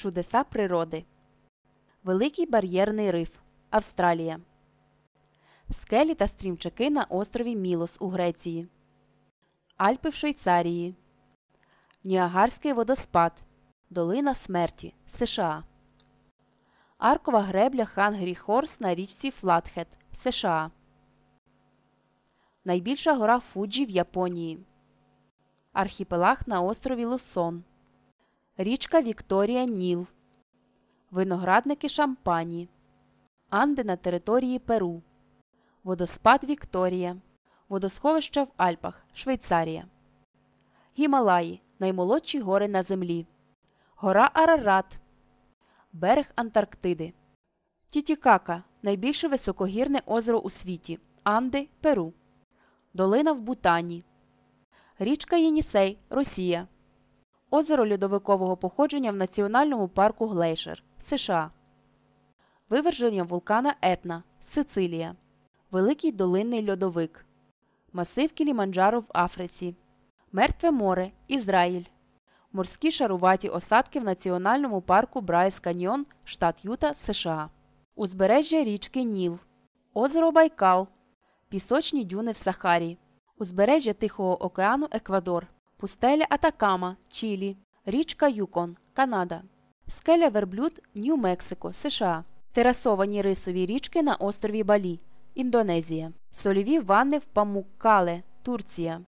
Чудеса природи. Великий бар'єрний риф Австралія. Скелі та стрімчаки на острові Мілос у Греції. Альпи в Швейцарії. Ніагарський водоспад. Долина Смерті США. Аркова гребля Хангрі Хорс на річці Флатхет США. Найбільша гора Фуджі в Японії. Архіпелаг на острові Лусон річка Вікторія Ніл, Виноградники Шампані, Анди на території Перу, Водоспад Вікторія, Водосховища в Альпах, Швейцарія, Гімалаї наймолодші гори на землі, Гора Арарат, Берег Антарктиди, Тітікака найбільше високогірне озеро у світі. Анди, Перу, Долина в Бутані, Річка Єнісей, Росія озеро льодовикового походження в національному парку Глейшер США, виверження вулкана Етна Сицилія, Великий Долинний льодовик, Масив Кіліманджаро в Африці, Мертве море Ізраїль, морські шаруваті осадки в національному парку Брайс Каньйон, штат Юта, США, Узбережжя річки Ніл, Озеро Байкал, Пісочні дюни в Сахарі, Узбережжя Тихого океану Еквадор пустеля Атакама, Чилі, річка Юкон, Канада, скеля Верблюд, Нью-Мексико, США, терасовані рисові річки на острові Балі, Індонезія, сольові ванни в Памуккале, Турція,